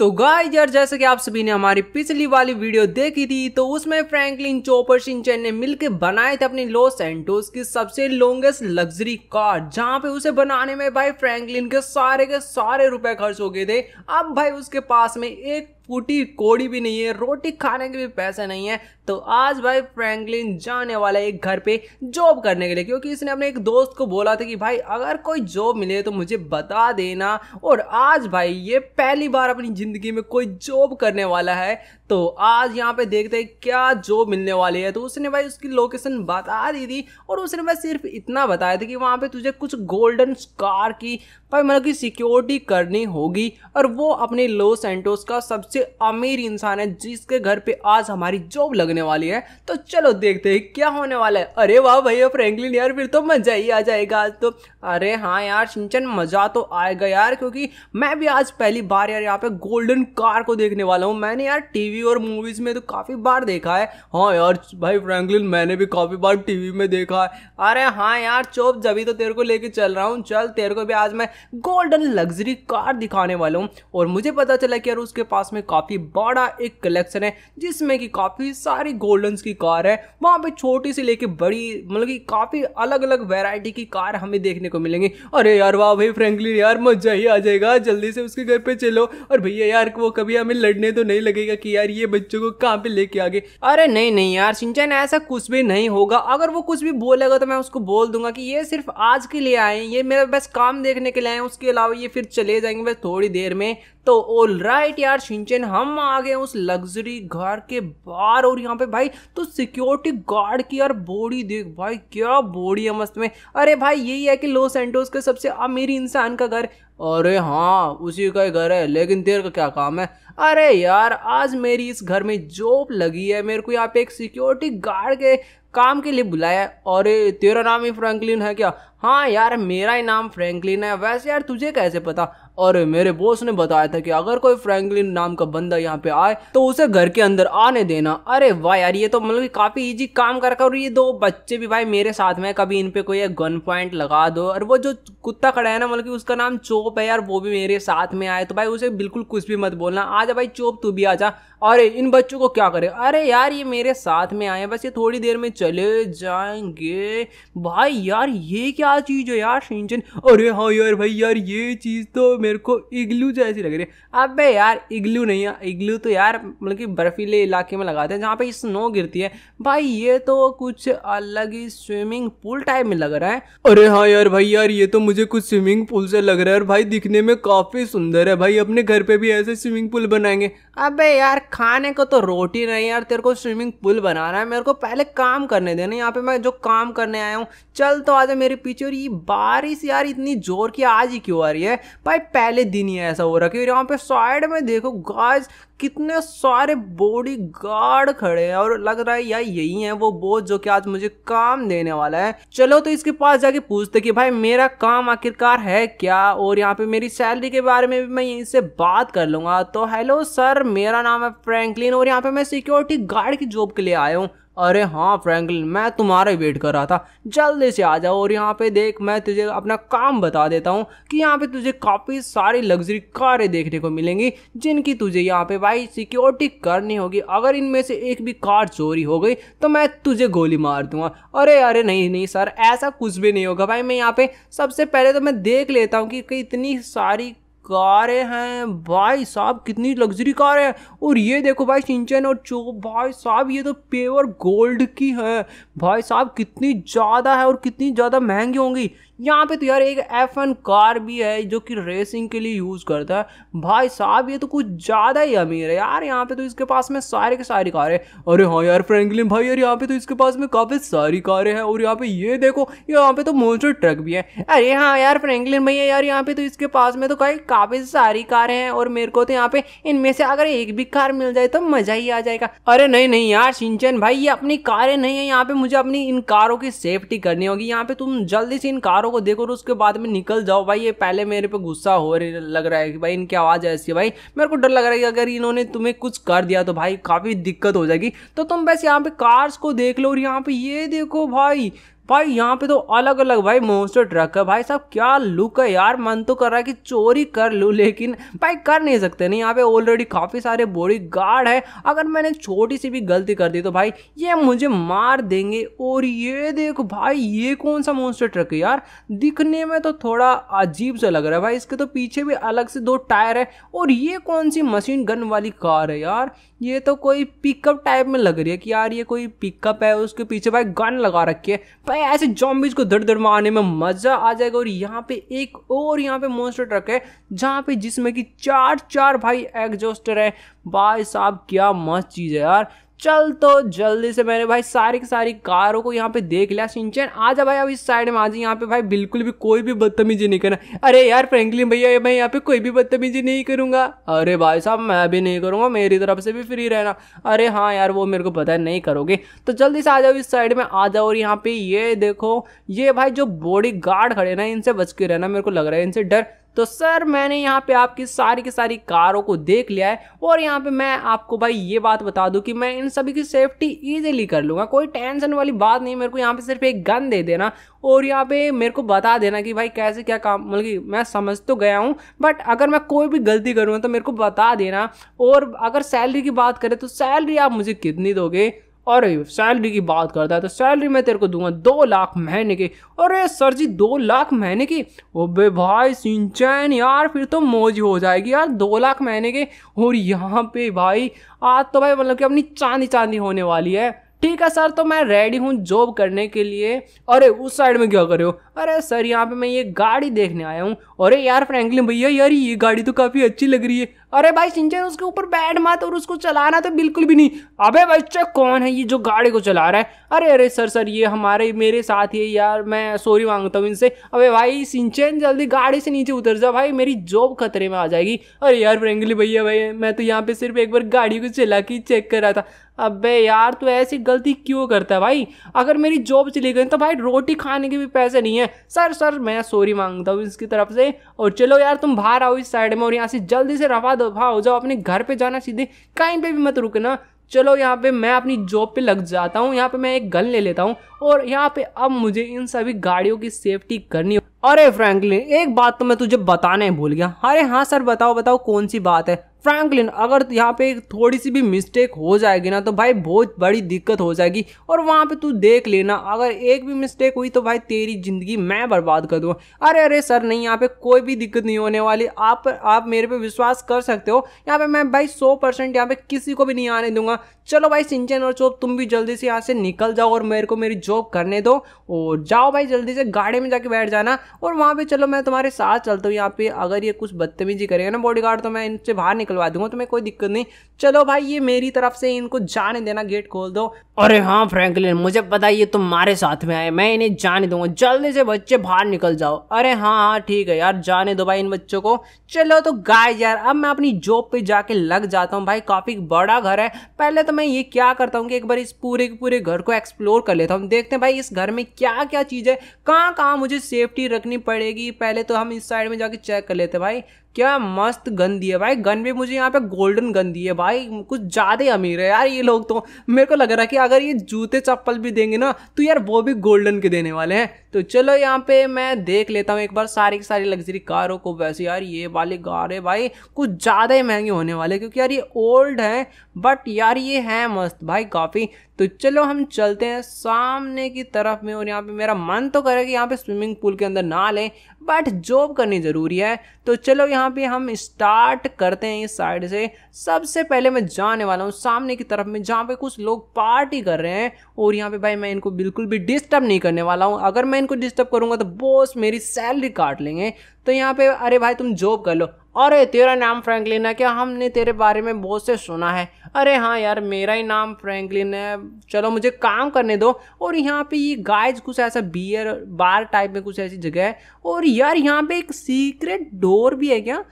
तो गाइस यार जैसे कि आप सभी ने हमारी पिछली वाली वीडियो देखी थी तो उसमें फ्रैंकलिन चोपर सिंचन ने मिलकर बनाए थे अपनी लॉस सेंटोस की सबसे लॉन्गेस्ट लग्जरी कार जहां पे उसे बनाने में भाई फ्रैंकलिन के सारे के सारे रुपए खर्च हो गए थे अब भाई उसके पास में एक फूटी कोड़ी भी नहीं है रोटी खाने के भी पैसा नहीं है तो आज भाई फ्रैंकलिन जाने वाला है एक घर पे जॉब करने के लिए क्योंकि इसने अपने एक दोस्त को बोला था कि भाई अगर कोई जॉब मिले तो मुझे बता देना और आज भाई ये पहली बार अपनी ज़िंदगी में कोई जॉब करने वाला है तो आज यहाँ पे देखते हैं क्या जॉब मिलने वाली है तो उसने भाई उसकी लोकेशन बता दी थी और उसने भाई सिर्फ इतना बताया था कि वहाँ पे तुझे कुछ गोल्डन कार की भाई मतलब की सिक्योरिटी करनी होगी और वो अपने लॉस एंटोस का सबसे अमीर इंसान है जिसके घर पे आज हमारी जॉब लगने वाली है तो चलो देखते हैं क्या होने वाला है अरे वाह भैया फ्रेंकलिन यार फिर तो मजा ही आ जाएगा आज तो अरे हाँ यार सिंचन मजा तो आएगा यार क्योंकि मैं भी आज पहली बार यार यहाँ पे गोल्डन कार को देखने वाला हूँ मैंने यार टीवी टीवी और मूवीज़ में तो काफ़ी बार देखा है हाँ यार भाई फ्रैंकलिन मैंने भी काफ़ी बार टीवी में देखा है अरे हाँ यार चोप जब तो तेरे को लेके चल रहा हूँ चल तेरे को भी आज मैं गोल्डन लग्जरी कार दिखाने वाला हूँ और मुझे पता चला कि यार उसके पास में काफ़ी बड़ा एक कलेक्शन है जिसमें कि काफ़ी सारी गोल्डन की कार है वहाँ पर छोटी सी लेके बड़ी मतलब कि काफ़ी अलग अलग वेराइटी की कार हमें देखने को मिलेंगी अरे यार वाह भाई फ्रेंकली यार मजा ही आ जाएगा जल्दी से उसके घर पे चलो और भैया यार वो कभी हमें लड़ने तो नहीं लगेगा कि यार यार ये बच्चों को कहाँ पे लेके आगे अरे नहीं नहीं यार सिंचन ऐसा कुछ भी नहीं होगा अगर वो कुछ भी बोलेगा तो मैं उसको बोल दूंगा कि ये सिर्फ आज के लिए आए ये मेरा बस काम देखने के लिए आए उसके अलावा ये फिर चले जाएंगे बस थोड़ी देर में तो ऑल राइट यार शिंचन हम आ गए उस लग्जरी घर के बाहर और यहाँ पे भाई तो सिक्योरिटी गार्ड की यार बॉडी देख भाई क्या बॉडी है मस्त में अरे भाई यही है कि लॉस एंटोस के सबसे अमीर इंसान का घर अरे हाँ उसी का ही घर है लेकिन तेरे का क्या काम है अरे यार आज मेरी इस घर में जॉब लगी है मेरे को यहाँ पे एक सिक्योरिटी गार्ड के काम के लिए बुलाया है अरे तेरा नाम ही फ्रैंकलिन है क्या हाँ यार मेरा ही नाम फ्रैंकलिन है वैसे यार तुझे कैसे पता और मेरे बॉस ने बताया था कि अगर कोई फ्रैंकलिन नाम का बंदा यहाँ पे आए तो उसे घर के अंदर आने देना अरे वाह यार ये तो मतलब काफी इजी काम कर और ये दो बच्चे भी भाई मेरे साथ में कभी इन पे कोई गन पॉइंट लगा दो और वो जो कुत्ता खड़ा है ना मतलब उसका नाम चोप है यार वो भी मेरे साथ में आए तो भाई उसे बिल्कुल कुछ भी मत बोलना जा भाई चोप तू भी जा अरे इन बच्चों को क्या करें अरे यार ये मेरे साथ में आए बस ये थोड़ी देर में चले जाएंगे भाई यार ये क्या चीज़ है यार सिंचन अरे हाँ यार भाई यार ये चीज़ तो मेरे को इग्लू जैसी लग रही है अब यार इग्लू नहीं है इग्लू तो यार मतलब कि बर्फीले इलाके में लगाते हैं जहाँ पे स्नो गिरती है भाई ये तो कुछ अलग ही स्विमिंग पूल टाइप में लग रहा है अरे हाँ यार भाई यार ये तो मुझे कुछ स्विमिंग पूल से लग रहा है और भाई दिखने में काफ़ी सुंदर है भाई अपने घर पे भी ऐसे स्विमिंग पूल बनाएंगे अबे यार खाने को तो रोटी नहीं यार तेरे को स्विमिंग पूल बनाना है मेरे को पहले काम करने देना यहाँ पे मैं जो काम करने आया हूँ चल तो आ जाए मेरे पीछे और ये बारिश यार इतनी जोर की आज ही क्यों आ रही है भाई पहले दिन ही ऐसा हो रहा है यहाँ पे साइड में देखो गाज कितने सारे बॉडी गार्ड खड़े हैं और लग रहा है यार यही है वो बोझ जो कि आज मुझे काम देने वाला है चलो तो इसके पास जाके पूछते कि भाई मेरा काम आखिरकार है क्या और यहाँ पे मेरी सैलरी के बारे में भी मैं यहीं से बात कर लूंगा तो हेलो सर मेरा नाम है फ्रैंकलिन और यहाँ पे मैं सिक्योरिटी गार्ड की जॉब के लिए आया हूँ अरे हाँ फ्रैंकलिन मैं तुम्हारा वेट कर रहा था जल्दी से आ जाओ और यहाँ पे देख मैं तुझे अपना काम बता देता हूँ कि यहाँ पे तुझे काफ़ी सारी लग्जरी कारें देखने को मिलेंगी जिनकी तुझे यहाँ पे भाई सिक्योरिटी करनी होगी अगर इनमें से एक भी कार चोरी हो गई तो मैं तुझे गोली मार दूंगा अरे अरे नहीं नहीं सर ऐसा कुछ भी नहीं होगा भाई मैं यहाँ पे सबसे पहले तो मैं देख लेता हूँ कि, कि इतनी सारी कारें हैं भाई साहब कितनी लग्जरी कार है और ये देखो भाई सिंचन और चो भाई साहब ये तो प्योर गोल्ड की है भाई साहब कितनी ज़्यादा है और कितनी ज़्यादा महंगी होंगी यहाँ पे तो यार एक एफ एन कार भी है जो कि रेसिंग के लिए यूज़ करता है भाई साहब ये तो कुछ ज़्यादा ही अमीर है यार यहाँ पे तो इसके पास में सारे के सारी कारें अरे हाँ यार फ्रैंकलिन भाई यार यहाँ पे तो इसके पास में काफ़ी सारी कारें हैं और यहाँ पे ये देखो यहाँ पे तो मोटर ट्रक भी है अरे हाँ यार फ्रेंकलिन भैया यार यहाँ पे तो इसके पास में तो कई काफ़ी सारी कारें हैं और मेरे को तो यहाँ पे इनमें से अगर एक भी कार मिल जाए तो मज़ा ही आ जाएगा अरे नहीं नहीं यार सिंचन भाई ये अपनी कारें नहीं है यहाँ पे मुझे अपनी इन कारों की सेफ्टी करनी होगी यहाँ पे तुम जल्दी से इन कारों को देखो और उसके बाद में निकल जाओ भाई ये पहले मेरे पे गुस्सा हो रही लग रहा है कि भाई इनकी आवाज़ ऐसी है भाई मेरे को डर लग रहा है कि अगर इन्होंने तुम्हें कुछ कर दिया तो भाई काफ़ी दिक्कत हो जाएगी तो तुम बस यहाँ पे कार्स को देख लो और यहाँ पे ये देखो भाई भाई यहाँ पे तो अलग अलग भाई मोस्टर ट्रक है भाई साहब क्या लुक है यार मन तो कर रहा है कि चोरी कर लूँ लेकिन भाई कर नहीं सकते नहीं यहाँ पे ऑलरेडी काफ़ी सारे बॉडी गार्ड है अगर मैंने छोटी सी भी गलती कर दी तो भाई ये मुझे मार देंगे और ये देखो भाई ये कौन सा मोस्टर ट्रक है यार दिखने में तो थोड़ा अजीब सा लग रहा है भाई इसके तो पीछे भी अलग से दो टायर है और ये कौन सी मशीन गन वाली कार है यार ये तो कोई पिकअप टाइप में लग रही है कि यार ये कोई पिकअप है उसके पीछे भाई गन लगा रखी है भाई भाई ऐसे जॉम्बीज को धड़ धड़ मारने में मज़ा आ जाएगा और यहाँ पे एक और यहाँ पे मोस्टर ट्रक है जहाँ पे जिसमें कि चार चार भाई एग्जॉस्टर है भाई साहब क्या मस्त चीज़ है यार चल तो जल्दी से मैंने भाई सारी की सारी कारों को यहाँ पे देख लिया सिंचन आ जा भाई अब इस साइड में आ जाए यहाँ पे भाई बिल्कुल भी कोई भी बदतमीजी नहीं करना अरे यार फ्रेंकलिन भैया मैं यहाँ पे कोई भी बदतमीजी नहीं करूँगा अरे भाई साहब मैं भी नहीं करूँगा मेरी तरफ से भी फ्री रहना अरे हाँ यार वो मेरे को पता है नहीं करोगे तो जल्दी से आ जाओ इस साइड में आ जाओ और यहाँ पे ये देखो ये भाई जो बॉडी गार्ड खड़े ना इनसे बच के रहना मेरे को लग रहा है इनसे डर तो सर मैंने यहाँ पे आपकी सारी की सारी कारों को देख लिया है और यहाँ पे मैं आपको भाई ये बात बता दूँ कि मैं इन सभी की सेफ्टी ईजिली कर लूँगा कोई टेंशन वाली बात नहीं मेरे को यहाँ पे सिर्फ एक गन दे देना और यहाँ पे मेरे को बता देना कि भाई कैसे क्या काम मतलब कि मैं समझ तो गया हूँ बट अगर मैं कोई भी गलती करूँगा तो मेरे को बता देना और अगर सैलरी की बात करें तो सैलरी आप मुझे कितनी दोगे और सैलरी की बात करता है तो सैलरी मैं तेरे को दूंगा दो लाख महीने की अरे सर जी दो लाख महीने की ओबे भाई सिंचैन यार फिर तो मौज हो जाएगी यार दो लाख महीने के और यहाँ पे भाई आज तो भाई मतलब कि अपनी चांदी चांदी होने वाली है ठीक है सर तो मैं रेडी हूँ जॉब करने के लिए अरे उस साइड में क्या कर रहे हो अरे सर यहाँ पे मैं ये गाड़ी देखने आया हूँ अरे यार फ्रैंकलिन भैया यार ये गाड़ी तो काफ़ी अच्छी लग रही है अरे भाई सिंचन उसके ऊपर बैठ मत और उसको चलाना तो बिल्कुल भी नहीं अबे बच्चा कौन है ये जो गाड़ी को चला रहा है अरे अरे सर सर ये हमारे मेरे साथ ही यार मैं सॉरी मांगता हूँ इनसे अबे भाई सिंचन जल्दी गाड़ी से नीचे उतर जा भाई मेरी जॉब खतरे में आ जाएगी अरे यार फ्रेंगली भैया भाई मैं तो यहाँ पर सिर्फ एक बार गाड़ी को चला के चेक कर रहा था अबे यार तू तो ऐसी गलती क्यों करता है भाई अगर मेरी जॉब चली गई तो भाई रोटी खाने के भी पैसे नहीं है सर सर मैं सॉरी मांगता हूँ इसकी तरफ से और चलो यार तुम बाहर आओ इस साइड में और यहाँ से जल्दी से रफा दो भाव जाओ अपने घर पे जाना सीधे कहीं पे भी मत रुकना चलो यहाँ पे मैं अपनी जॉब पे लग जाता हूँ यहाँ पे मैं एक गन ले लेता हूँ और यहाँ पे अब मुझे इन सभी गाड़ियों की सेफ्टी करनी अरे फ्रैंकलिन एक बात तो मैं तुझे बताने भूल गया अरे हाँ सर बताओ बताओ कौन सी बात है फ्रैंकलिन अगर यहाँ पे थोड़ी सी भी मिस्टेक हो जाएगी ना तो भाई बहुत बड़ी दिक्कत हो जाएगी और वहाँ पे तू देख लेना अगर एक भी मिस्टेक हुई तो भाई तेरी ज़िंदगी मैं बर्बाद कर दूँ अरे अरे सर नहीं यहाँ पे कोई भी दिक्कत नहीं होने वाली आप आप मेरे पे विश्वास कर सकते हो यहाँ पे मैं भाई सौ परसेंट यहाँ पे किसी को भी नहीं आने दूंगा चलो भाई सिंचन और चोप तुम भी जल्दी से यहाँ से निकल जाओ और मेरे को मेरी जॉब करने दो और जाओ भाई जल्दी से गाड़ी में जाके बैठ जाना और वहाँ पर चलो मैं तुम्हारे साथ चलता हूँ यहाँ पे अगर ये कुछ बदतमीजी करेगा ना बॉडी तो मैं इनसे बाहर निकल निकलवा दूंगा तुम्हें कोई दिक्कत नहीं चलो भाई ये मेरी तरफ से इनको जाने देना गेट खोल दो अरे हाँ फ्रैंकलिन मुझे पता ये तुम्हारे साथ में आए मैं इन्हें जाने दूंगा जल्दी से बच्चे बाहर निकल जाओ अरे हाँ हाँ ठीक है यार जाने दो भाई इन बच्चों को चलो तो गाय यार अब मैं अपनी जॉब पे जाके लग जाता हूँ भाई काफ़ी बड़ा घर है पहले तो मैं ये क्या करता हूँ कि एक बार इस पूरे के पूरे घर को एक्सप्लोर कर लेता हूँ देखते हैं भाई इस घर में क्या क्या चीज़ है कहाँ कहाँ मुझे सेफ्टी रखनी पड़ेगी पहले तो हम इस साइड में जाके चेक कर लेते भाई क्या मस्त गन दी है भाई गन भी मुझे यहाँ पे गोल्डन गन दी है भाई कुछ ज़्यादा अमीर है यार ये लोग तो मेरे को लग रहा है कि अगर ये जूते चप्पल भी देंगे ना तो यार वो भी गोल्डन के देने वाले हैं तो चलो यहाँ पे मैं देख लेता हूँ एक बार सारी की सारी लग्जरी कारों को वैसे यार ये वाली कार है भाई कुछ ज़्यादा ही महंगी होने वाले क्योंकि यार ये ओल्ड है बट यार ये है मस्त भाई काफ़ी तो चलो हम चलते हैं सामने की तरफ में और यहाँ पे मेरा मन तो करे कि यहाँ पे स्विमिंग पूल के अंदर ना लें बट जॉब करनी ज़रूरी है तो चलो यहाँ पे हम स्टार्ट करते हैं इस साइड से सबसे पहले मैं जाने वाला हूँ सामने की तरफ में जहाँ पे कुछ लोग पार्टी कर रहे हैं और यहाँ पे भाई मैं इनको बिल्कुल भी डिस्टर्ब नहीं करने वाला हूँ अगर मैं मैं इनको डिस्टर्ब करूंगा तो बॉस मेरी सैलरी काट लेंगे तो यहाँ पे अरे भाई तुम जॉब कर लो अरे तेरा नाम फ्रैंकलिन है क्या हमने तेरे बारे में बहुत से सुना है अरे हाँ यार मेरा ही नाम फ्रैंकलिन है चलो मुझे काम करने दो और यहाँ पे ये गाइज कुछ ऐसा बियर बार टाइप में कुछ ऐसी जगह है और यार यहाँ पे एक सीक्रेट डोर भी है क्या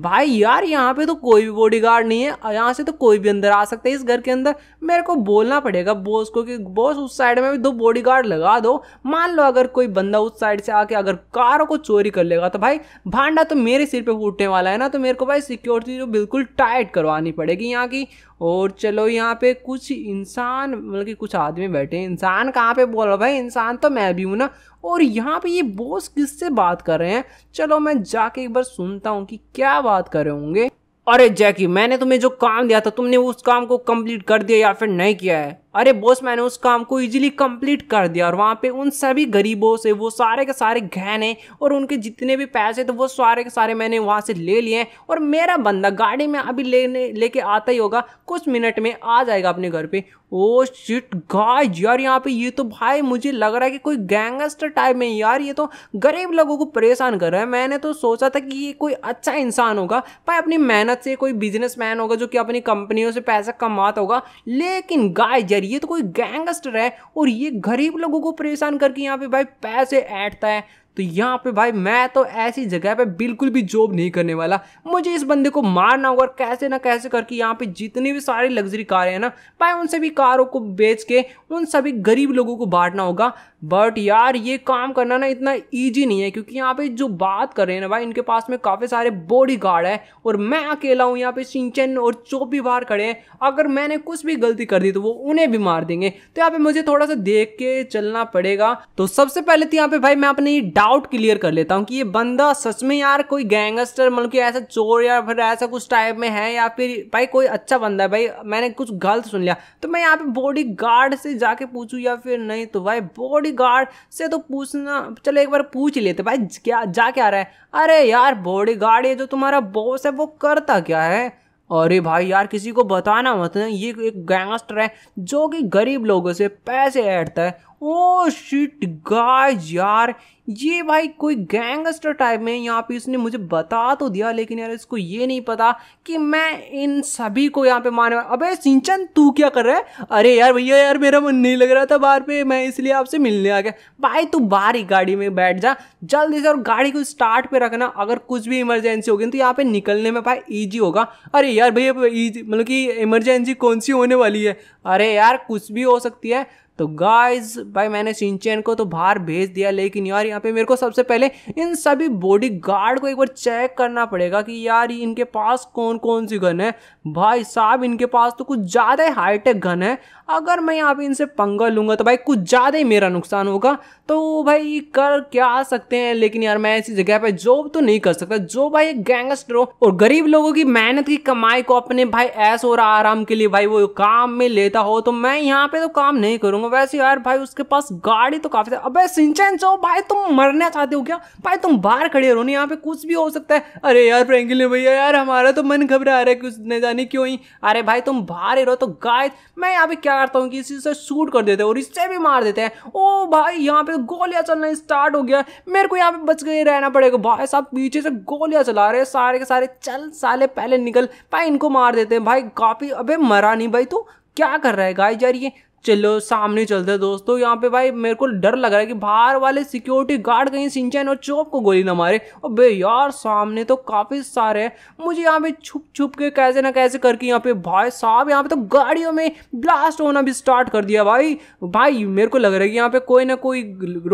भाई यार यहाँ पे तो कोई भी गार्ड नहीं है यहाँ से तो कोई भी अंदर आ सकता है इस घर के अंदर मेरे को बोलना पड़ेगा बॉस को कि बॉस उस साइड में भी दो गार्ड लगा दो मान लो अगर कोई बंदा उस साइड से आके अगर कार को चोरी कर लेगा तो भाई भांडा तो मेरे सिर पे फूटने वाला है ना तो मेरे को भाई सिक्योरिटी जो बिल्कुल टाइट करवानी पड़ेगी यहाँ की और चलो यहाँ पे कुछ इंसान मतलब कि कुछ आदमी बैठे इंसान कहाँ पे बोल रहा भाई इंसान तो मैं भी हूँ ना और यहाँ पे ये बॉस किससे बात कर रहे हैं चलो मैं जाके एक बार सुनता हूँ कि क्या बात कर रहे होंगे अरे जैकी मैंने तुम्हें जो काम दिया था तुमने उस काम को कंप्लीट कर दिया या फिर नहीं किया है अरे बॉस मैंने उस काम को इजीली कंप्लीट कर दिया और वहाँ पे उन सभी गरीबों से वो सारे के सारे गहने और उनके जितने भी पैसे थे वो सारे के सारे मैंने वहाँ से ले लिए और मेरा बंदा गाड़ी में अभी लेने लेके आता ही होगा कुछ मिनट में आ जाएगा अपने घर पे ओ शिट गाइस यार यहाँ पे ये तो भाई मुझे लग रहा है कि कोई गैंगस्टर टाइप में यार ये तो गरीब लोगों को परेशान कर रहा है मैंने तो सोचा था कि ये कोई अच्छा इंसान होगा भाई अपनी मेहनत से कोई बिजनेसमैन होगा जो कि अपनी कंपनियों से पैसा कमाता होगा लेकिन गाय गैंगस्टर ये तो कोई गैंगस्टर है और ये गरीब लोगों को परेशान करके यहाँ पे भाई पैसे ऐटता है तो यहाँ पे भाई मैं तो ऐसी जगह पे बिल्कुल भी जॉब नहीं करने वाला मुझे इस बंदे को मारना होगा कैसे ना कैसे करके यहाँ पे जितनी भी सारी लग्जरी कारें हैं ना भाई उन सभी कारों को बेच के उन सभी गरीब लोगों को बांटना होगा बट यार ये काम करना ना इतना ईजी नहीं है क्योंकि यहाँ पे जो बात कर रहे हैं ना भाई इनके पास में काफ़ी सारे बॉडी गार्ड है और मैं अकेला हूँ यहाँ पे सिंचन और चौबी बाहर खड़े हैं अगर मैंने कुछ भी गलती कर दी तो वो उन्हें भी मार देंगे तो यहाँ पे मुझे थोड़ा सा देख के चलना पड़ेगा तो सबसे पहले तो यहाँ पे भाई मैं अपनी डाउट क्लियर कर लेता हूँ कि ये बंदा सच में यार कोई गैंगस्टर मतलब कि ऐसा चोर या फिर ऐसा कुछ टाइप में है या फिर भाई कोई अच्छा बंदा है भाई मैंने कुछ गलत सुन लिया तो मैं यहाँ पे बॉडी गार्ड से जाके पूछूँ या फिर नहीं तो भाई बॉडी गार्ड से तो पूछना चलो एक बार पूछ लेते भाई क्या जा क्या रहा है अरे यार बॉडी गार्ड ये जो तुम्हारा बॉस है वो करता क्या है अरे भाई यार किसी को बताना मत ये एक गैंगस्टर है जो कि गरीब लोगों से पैसे ऐटता है ओ शिट गाइस यार ये भाई कोई गैंगस्टर टाइप में यहाँ पे इसने मुझे बता तो दिया लेकिन यार इसको ये नहीं पता कि मैं इन सभी को यहाँ पे मारने वाला अबे सिंचन तू क्या कर रहा है अरे यार भैया यार मेरा मन नहीं लग रहा था बाहर पे मैं इसलिए आपसे मिलने आ गया भाई तू बाहर ही गाड़ी में बैठ जा जल्दी से और गाड़ी को स्टार्ट पे रखना अगर कुछ भी इमरजेंसी होगी तो यहाँ पे निकलने में भाई ईजी होगा अरे यार भैया ईजी मतलब कि इमरजेंसी कौन सी होने वाली है अरे यार कुछ भी हो सकती है तो गाइस भाई मैंने सिंचेन को तो बाहर भेज दिया लेकिन यार यहाँ पे मेरे को सबसे पहले इन सभी बॉडी गार्ड को एक बार चेक करना पड़ेगा कि यार इनके पास कौन कौन सी गन है भाई साहब इनके पास तो कुछ ज़्यादा ही हाईटेक गन है अगर मैं यहाँ पे इनसे पंगा लूँगा तो भाई कुछ ज़्यादा ही मेरा नुकसान होगा तो भाई कर क्या सकते हैं लेकिन यार मैं ऐसी जगह पर जॉब तो नहीं कर सकता जो भाई एक गैंगस्टर हो और गरीब लोगों की मेहनत की कमाई को अपने भाई ऐस और आराम के लिए भाई वो काम में लेता हो तो मैं यहाँ पर तो काम नहीं करूँगा वैसे यार भाई उसके पास गाड़ी तो काफी अब सिंचन चो भाई तुम मरना चाहते हो क्या भाई तुम बाहर खड़े रहो नहीं यहाँ पे कुछ भी हो सकता है अरे यार प्रेंगिल ने भैया यार हमारा तो मन घबरा रहा है कुछ न जाने क्यों ही अरे भाई तुम बाहर ही रहो तो गाय मैं यहाँ पे क्या करता हूँ कि इसी से शूट कर देते हैं और इससे भी मार देते हैं ओ भाई यहाँ पे तो गोलियाँ चलना स्टार्ट हो गया मेरे को यहाँ पे बच गए रहना पड़ेगा भाई साहब पीछे से गोलियाँ चला रहे सारे के सारे चल साले पहले निकल भाई इनको मार देते हैं भाई काफ़ी अबे मरा नहीं भाई तू क्या कर रहा है गाय जा रही है चलो सामने चलते दोस्तों यहाँ पे भाई मेरे को डर लग रहा है कि बाहर वाले सिक्योरिटी गार्ड कहीं सिंचन और चौक को गोली ना मारे और बे यार सामने तो काफ़ी सारे हैं मुझे यहाँ पे छुप छुप के कैसे ना कैसे करके यहाँ पे भाई साहब यहाँ पे तो गाड़ियों में ब्लास्ट होना भी स्टार्ट कर दिया भाई भाई मेरे को लग रहा है कि यहाँ पे कोई ना कोई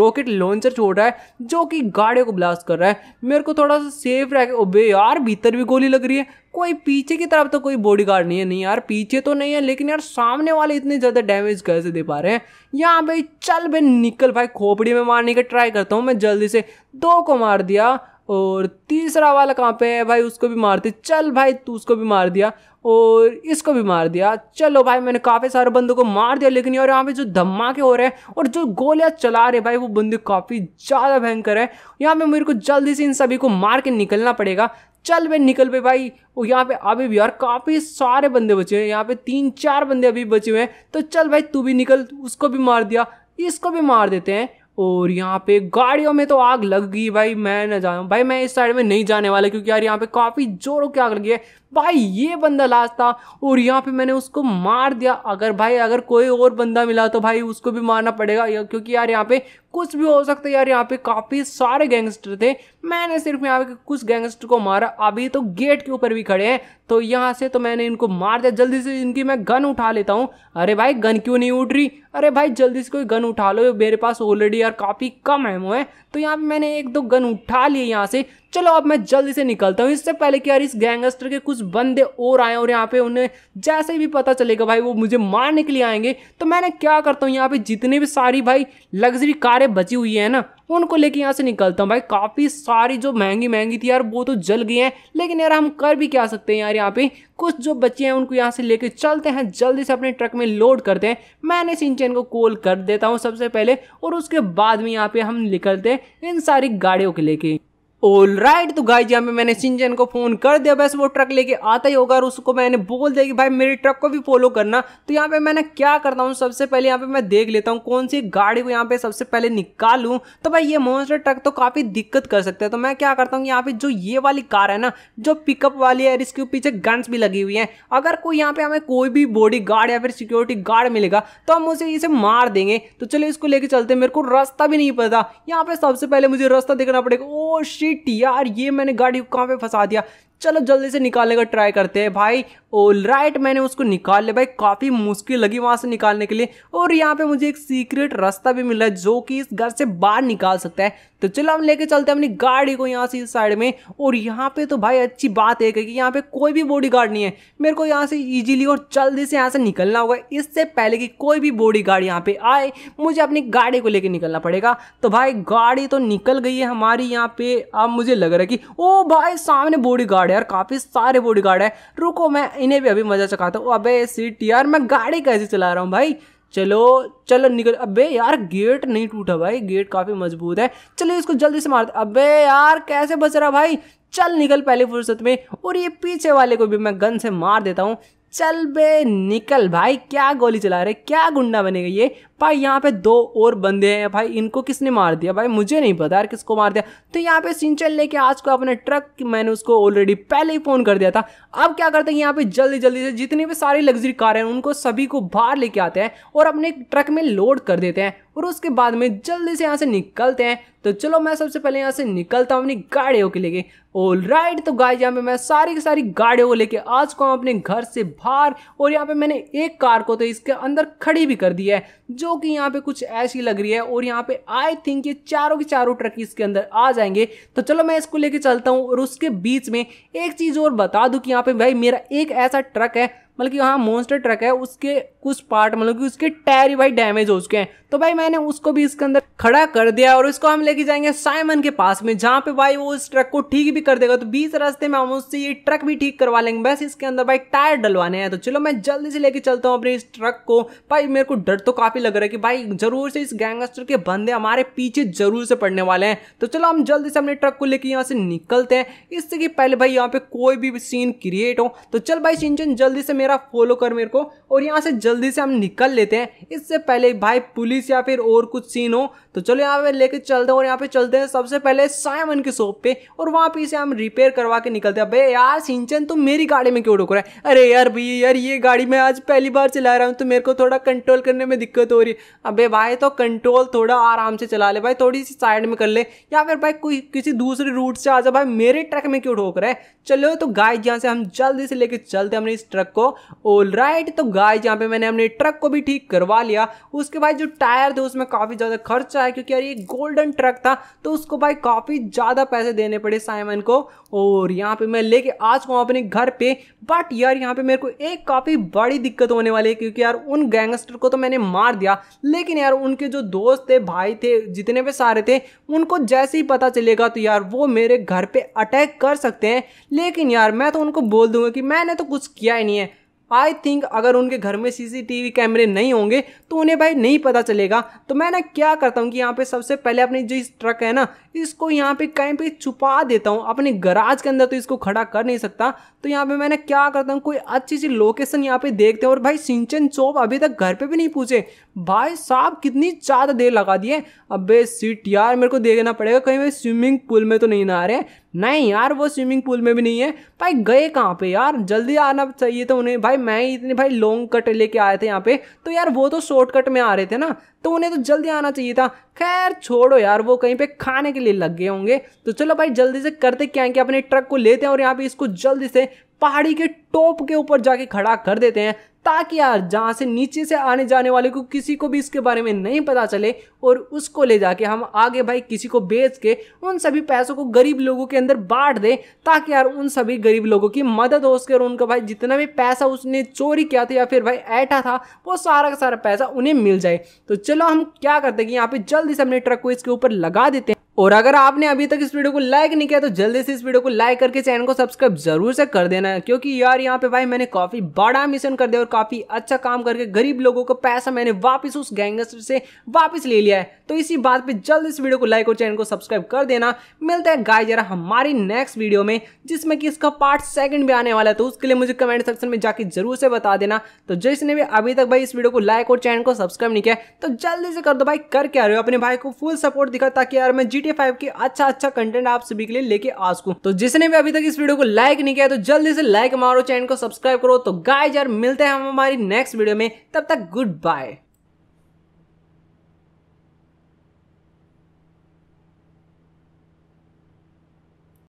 रॉकेट लॉन्चर छोड़ रहा है जो कि गाड़ियों को ब्लास्ट कर रहा है मेरे को थोड़ा सा सेफ रह यार भीतर भी गोली लग रही है कोई पीछे की तरफ तो कोई बॉडी गार्ड नहीं है नहीं यार पीछे तो नहीं है लेकिन यार सामने वाले इतने ज़्यादा डैमेज कैसे दे पा रहे हैं यहाँ भाई चल भाई निकल भाई खोपड़ी में मारने का ट्राई करता हूँ मैं जल्दी से दो को मार दिया और तीसरा वाला कहाँ पे है भाई उसको भी मारते चल भाई तू उसको भी मार दिया और इसको भी मार दिया चलो भाई मैंने काफ़ी सारे बंदों को मार दिया लेकिन यार यहाँ पे जो धमाके हो रहे हैं और जो गोलियाँ चला रहे भाई वो बंदे काफ़ी ज़्यादा भयंकर है यहाँ पे मेरे को जल्दी से इन सभी को मार के निकलना पड़ेगा चल भाई निकल पे भाई वो यहाँ पे अभी भी यार काफ़ी सारे बंदे बचे हुए हैं यहाँ पे तीन चार बंदे अभी बचे हुए हैं तो चल भाई तू भी निकल उसको भी मार दिया इसको भी मार देते हैं और यहाँ पे गाड़ियों में तो आग लग गई भाई मैं ना जाऊँ भाई मैं इस साइड में नहीं जाने वाला क्योंकि यार यहाँ पे काफ़ी जोरों की आग लगी है भाई ये बंदा लाश था और यहाँ पे मैंने उसको मार दिया अगर भाई अगर कोई और बंदा मिला तो भाई उसको भी मारना पड़ेगा क्योंकि यार यहाँ पे कुछ भी हो सकता है यार यहाँ पे काफ़ी सारे गैंगस्टर थे मैंने सिर्फ यहाँ पे कुछ गैंगस्टर को मारा अभी तो गेट के ऊपर भी खड़े हैं तो यहाँ से तो मैंने इनको मार दिया जल्दी से इनकी मैं गन उठा लेता हूँ अरे भाई गन क्यों नहीं उठ रही अरे भाई जल्दी से कोई गन उठा लो मेरे पास ऑलरेडी यार काफ़ी कम वो है तो यहाँ पे मैंने एक दो गन उठा लिए यहाँ से चलो अब मैं जल्दी से निकलता हूँ इससे पहले कि यार इस गैंगस्टर के कुछ बंदे और आए और यहाँ पे उन्हें जैसे भी पता चलेगा भाई वो मुझे मारने के लिए आएंगे तो मैंने क्या करता हूँ यहाँ पे जितने भी सारी भाई लग्जरी कारें बची हुई है ना उनको लेके यहाँ से निकलता हूँ भाई काफ़ी सारी जो महंगी महंगी थी यार वो तो जल गई हैं लेकिन यार हम कर भी क्या सकते हैं यार यहाँ पे कुछ जो बच्चे हैं उनको यहाँ से लेके चलते हैं जल्दी से अपने ट्रक में लोड करते हैं मैंने सिंचन को कॉल कर देता हूँ सबसे पहले और उसके बाद में यहाँ पे हम निकलते हैं इन सारी गाड़ियों के लेके ऑल राइट तो गाइज यहाँ पे मैंने सिंजन को फोन कर दिया बस वो ट्रक लेके आता ही होगा और उसको मैंने बोल दिया कि भाई मेरे ट्रक को भी फॉलो करना तो यहाँ पे मैंने क्या करता हूँ सबसे पहले यहाँ पे मैं देख लेता हूँ कौन सी गाड़ी को यहाँ पे सबसे पहले निकालू तो भाई ये मोन्स्टर ट्रक तो काफ़ी दिक्कत कर सकते हैं तो मैं क्या करता हूँ यहाँ पे जो ये वाली कार है ना जो पिकअप वाली है इसके पीछे गन्स भी लगी हुई है अगर कोई यहाँ पे हमें कोई भी बॉडी गार्ड या फिर सिक्योरिटी गार्ड मिलेगा तो हम उसे इसे मार देंगे तो चलो इसको लेके चलते मेरे को रास्ता भी नहीं पता यहाँ पे सबसे पहले मुझे रास्ता देखना पड़ेगा ओ oh शिट शिट यार ये मैंने गाड़ी को कहाँ पे फंसा दिया चलो जल्दी से निकालने का ट्राई करते हैं भाई ऑल राइट मैंने उसको निकाल लिया भाई काफ़ी मुश्किल लगी वहाँ से निकालने के लिए और यहाँ पे मुझे एक सीक्रेट रास्ता भी मिला है जो कि इस घर से बाहर निकाल सकता है तो चलो हम लेके चलते हैं अपनी गाड़ी को यहाँ से इस साइड में और यहाँ पे तो भाई अच्छी बात है कि यहाँ पे कोई भी बॉडी गार्ड नहीं है मेरे को यहाँ से ईजिली और जल्दी से यहाँ से निकलना होगा इससे पहले कि कोई भी बॉडी गार्ड यहाँ पे आए मुझे अपनी गाड़ी को लेके निकलना पड़ेगा तो भाई गाड़ी तो निकल गई है हमारी यहाँ पे अब मुझे लग रहा है कि ओ भाई सामने बॉडी गार्ड गार्ड है यार काफ़ी सारे बॉडी गार्ड है रुको मैं इन्हें भी अभी मज़ा चखाता हूँ अबे सी यार मैं गाड़ी कैसे चला रहा हूँ भाई चलो चलो निकल अबे यार गेट नहीं टूटा भाई गेट काफ़ी मजबूत है चलो इसको जल्दी से मारते अबे यार कैसे बच रहा भाई चल निकल पहले फुर्सत में और ये पीछे वाले को भी मैं गन से मार देता हूँ चल बे निकल भाई क्या गोली चला रहे क्या गुंडा बनेगा ये भाई यहाँ पे दो और बंदे हैं भाई इनको किसने मार दिया भाई मुझे नहीं पता यार किसको मार दिया तो यहाँ पे सिंचन लेके आज को अपने ट्रक मैंने उसको ऑलरेडी पहले ही फ़ोन कर दिया था अब क्या करते हैं यहाँ पे जल्दी जल्दी से जितनी भी सारी लग्जरी कार हैं उनको सभी को बाहर लेके आते हैं और अपने ट्रक में लोड कर देते हैं और उसके बाद में जल्दी से यहाँ से निकलते हैं तो चलो मैं सबसे पहले यहाँ से निकलता हूँ अपनी गाड़ियों के लेके ऑल राइट तो गाइज यहाँ पे मैं सारी की सारी गाड़ियों को लेके आ चुका हूँ अपने घर से बाहर और यहाँ पे मैंने एक कार को तो इसके अंदर खड़ी भी कर दी है जो कि यहाँ पे कुछ ऐसी लग रही है और यहाँ पे आई थिंक ये चारों के चारों ट्रक इसके अंदर आ जाएंगे तो चलो मैं इसको लेके चलता हूँ और उसके बीच में एक चीज़ और बता दूँ कि यहाँ पे भाई मेरा एक ऐसा ट्रक है मतलब कि हाँ मोन्स्टर ट्रक है उसके कुछ पार्ट मतलब कि उसके टायर भाई डैमेज हो चुके हैं तो भाई मैंने उसको भी इसके अंदर खड़ा कर दिया और इसको हम लेके जाएंगे साइमन के पास में जहाँ पे भाई वो इस ट्रक को ठीक भी कर देगा तो बीस रास्ते में हम उससे ये ट्रक भी ठीक करवा लेंगे बस इसके अंदर भाई टायर डलवाने हैं तो चलो मैं जल्दी से लेके चलता हूँ अपने इस ट्रक को भाई मेरे को डर तो काफ़ी लग रहा है कि भाई जरूर से इस गैंगस्टर के बंदे हमारे पीछे जरूर से पड़ने वाले हैं तो चलो हम जल्दी से अपने ट्रक को लेकर यहाँ से निकलते हैं इससे कि पहले भाई यहाँ पे कोई भी सीन क्रिएट हो तो चल भाई सिंचन जल्दी से मेरा वगैरह फॉलो कर मेरे को और यहाँ से जल्दी से हम निकल लेते हैं इससे पहले भाई पुलिस या फिर और कुछ सीन हो तो चलो यहाँ पे लेके चलते हैं और यहाँ पे चलते हैं सबसे पहले साइमन के शॉप पे और वहाँ पे इसे हम रिपेयर करवा के निकलते हैं अबे यार सिंचन तुम मेरी गाड़ी में क्यों रुक रहा है अरे यार भैया यार ये गाड़ी मैं आज पहली बार चला रहा हूँ तो मेरे को थोड़ा कंट्रोल करने में दिक्कत हो रही है अबे भाई तो कंट्रोल थोड़ा आराम से चला ले भाई थोड़ी सी साइड में कर ले या फिर भाई कोई किसी दूसरे रूट से आ जाओ भाई मेरे ट्रक में क्यों ठोक रहा है चलो तो गाय जहाँ से हम जल्दी से लेके चलते हैं अपने इस ट्रक को ऑल राइट तो गाय जहाँ पे मैंने अपने ट्रक को भी ठीक करवा लिया उसके बाद जो टायर थे उसमें काफ़ी ज़्यादा खर्चा गुस्सा है क्योंकि यार ये गोल्डन ट्रक था तो उसको भाई काफ़ी ज़्यादा पैसे देने पड़े साइमन को और यहाँ पे मैं लेके आ चुका हूँ अपने घर पे बट यार यहाँ पे मेरे को एक काफ़ी बड़ी दिक्कत होने वाली है क्योंकि यार उन गैंगस्टर को तो मैंने मार दिया लेकिन यार उनके जो दोस्त थे भाई थे जितने भी सारे थे उनको जैसे ही पता चलेगा तो यार वो मेरे घर पर अटैक कर सकते हैं लेकिन यार मैं तो उनको बोल दूंगा कि मैंने तो कुछ किया ही नहीं है आई थिंक अगर उनके घर में सीसीटीवी कैमरे नहीं होंगे तो उन्हें भाई नहीं पता चलेगा तो मैं ना क्या करता हूँ कि यहाँ पे सबसे पहले अपनी जो इस ट्रक है ना इसको यहाँ पे कहीं पे छुपा देता हूँ अपने गराज के अंदर तो इसको खड़ा कर नहीं सकता तो यहाँ पे मैंने क्या करता हूँ कोई अच्छी सी लोकेशन यहाँ पे देखते हैं और भाई सिंचन चौप अभी तक घर पर भी नहीं पूछे भाई साहब कितनी ज़्यादा देर लगा दिए अब सीट यार मेरे को देखना पड़ेगा कहीं भाई स्विमिंग पूल में तो नहीं ना आ रहे नहीं यार वो स्विमिंग पूल में भी नहीं है भाई गए कहाँ पे यार जल्दी आना चाहिए तो उन्हें भाई मैं ही इतने भाई लॉन्ग कट लेके आए थे यहाँ पे तो यार वो तो शॉर्ट कट में आ रहे थे ना तो उन्हें तो जल्दी आना चाहिए था खैर छोड़ो यार वो कहीं पे खाने के लिए लग गए होंगे तो चलो भाई जल्दी से करते क्या है कि अपने ट्रक को लेते हैं और यहाँ पे इसको जल्दी से पहाड़ी के टॉप के ऊपर जाके खड़ा कर देते हैं ताकि यार जहाँ से नीचे से आने जाने वाले को किसी को भी इसके बारे में नहीं पता चले और उसको ले जाके हम आगे भाई किसी को बेच के उन सभी पैसों को गरीब लोगों के अंदर बांट दें ताकि यार उन सभी गरीब लोगों की मदद हो सके और उनका भाई जितना भी पैसा उसने चोरी किया था या फिर भाई ऐठा था वो सारा का सारा पैसा उन्हें मिल जाए तो चलो हम क्या करते हैं कि यहाँ पे जल्दी से अपने ट्रक को इसके ऊपर लगा देते हैं और अगर आपने अभी तक इस वीडियो को लाइक नहीं किया तो जल्दी से इस वीडियो को लाइक करके चैनल को सब्सक्राइब जरूर से कर देना क्योंकि यार यहाँ पे भाई मैंने काफी बड़ा मिशन कर दिया और काफी अच्छा काम करके गरीब लोगों का पैसा मैंने वापस उस गैंगस्टर से वापस ले लिया है तो इसी बात पे जल्द इस वीडियो को लाइक और चैनल को सब्सक्राइब कर देना मिलता है गाय जरा हमारी नेक्स्ट वीडियो में जिसमें कि इसका पार्ट सेकंड भी आने वाला है तो उसके लिए मुझे कमेंट सेक्शन में जाके जरूर से बता देना तो जिसने भी अभी तक भाई इस वीडियो को लाइक और चैनल को सब्सक्राइब नहीं किया तो जल्दी से कर दो भाई करके आ रहे हो अपने भाई को फुल सपोर्ट दिखा ताकि यार मैं जी GTA 5 के अच्छा अच्छा कंटेंट आप सभी के लिए लेके आ सकूं तो जिसने भी अभी तक इस वीडियो को लाइक नहीं किया तो जल्दी से लाइक मारो चैनल को सब्सक्राइब करो तो गाय यार मिलते हैं हम हमारी नेक्स्ट वीडियो में तब तक गुड बाय